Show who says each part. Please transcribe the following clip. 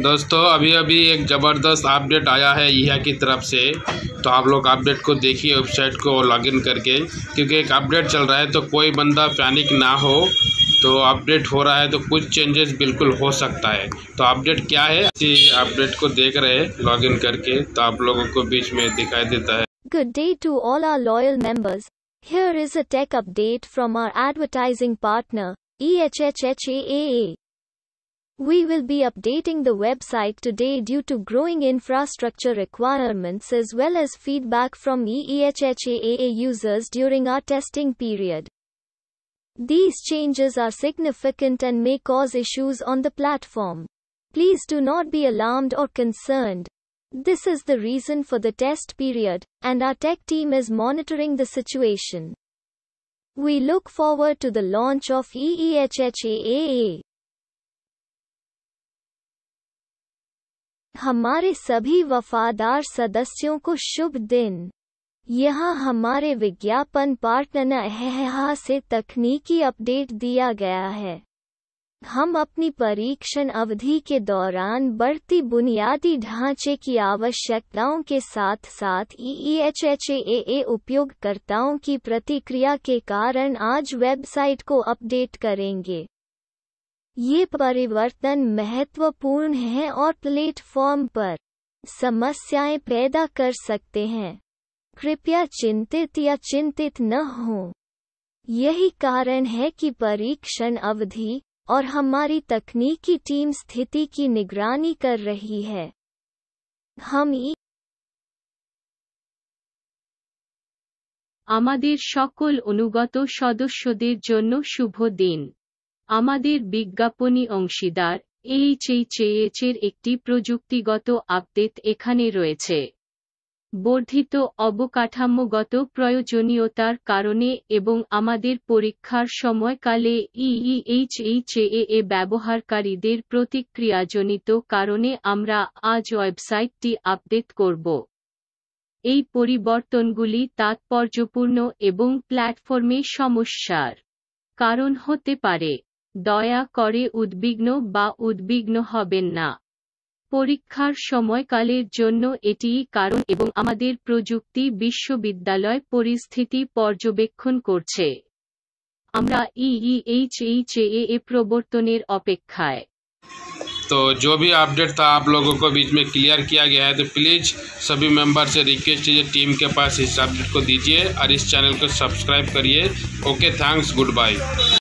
Speaker 1: दोस्तों अभी अभी एक ज़बरदस्त अपडेट आया है यह की तरफ से तो आप लोग अपडेट को देखिए वेबसाइट को लॉगिन करके क्योंकि एक अपडेट चल रहा है तो कोई बंदा पैनिक ना हो तो अपडेट हो रहा है तो कुछ चेंजेस बिल्कुल हो सकता है तो अपडेट क्या है इसी अपडेट को देख रहे हैं लॉगिन करके तो आप लोगों को बीच में दिखाई देता है
Speaker 2: good day to all our loyal members here is a tech update from our advertising partner a We will be updating the website today due to growing infrastructure requirements as well as feedback from EEHHAA users during our testing period. These changes are significant and may cause issues on the platform. Please do not be alarmed or concerned. This is the reason for the test period, and our tech team is monitoring the situation. We look forward to the launch of EEHHAA. हमारे सभी वफादार सदस्यों को शुभ दिन यहाँ हमारे विज्ञापन partner अहहा से तकनीकी अपडेट दिया गया है हम अपनी परीक्षण अवधि के दौरान बढ़ती बुनियादी ढांचे की आवश्यकताओं के साथ साथ ई उपयोगकर्ताओं की प्रतिक्रिया के कारण आज वेबसाइट को अपडेट करेंगे ये परिवर्तन महत्वपूर्ण हैं और प्लेटफॉर्म पर समस्याएं पैदा कर सकते हैं कृपया चिंतित या चिंतित न हों यही कारण है कि परीक्षण अवधि और हमारी तकनीकी टीम स्थिति की निगरानी कर रही है हम
Speaker 3: सकल अनुगत सदस्य शुभ दिन আমাদের বিজ্ঞাপনী অংশীদার এইচএইচএএচ এর একটি প্রযুক্তিগত আপডেট এখানে রয়েছে বর্ধিত অবকাঠামোগত প্রয়োজনীয়তার কারণে এবং আমাদের পরীক্ষার সময়কালে ইইএইচএইচএএ ব্যবহারকারীদের প্রতিক্রিয়াজনিত কারণে আমরা আজ ওয়েবসাইটটি আপডেট করব এই পরিবর্তনগুলি তাৎপর্যপূর্ণ এবং প্ল্যাটফর্মে সমস্যার কারণ হতে পারে দয়া করে উদ্বিগ্ন বা উদ্বিগ্ন হবেন না পরীক্ষার সময়কালের জন্য এটিই কারণ এবং আমাদের প্রযুক্তি বিশ্ববিদ্যালয় পরিস্থিতি পর্যবেক্ষণ করছে আমরা ইইএইচএইচএএ e e এ প্রবর্তনের অপেক্ষায়
Speaker 1: তো যো আপডেট তা আপ লোগো কো ক্লিয়ার কিয়া গিয়া হ্যায় তো প্লিজ সবই মেম্বার সে রিকোয়েস্ট
Speaker 3: যে টিম কে পাস ইস আপডেট কো দিজিয়ে আর ইস চ্যানেল কো সাবস্ক্রাইব করিয়ে ওকে থ্যাঙ্কস গুড বাই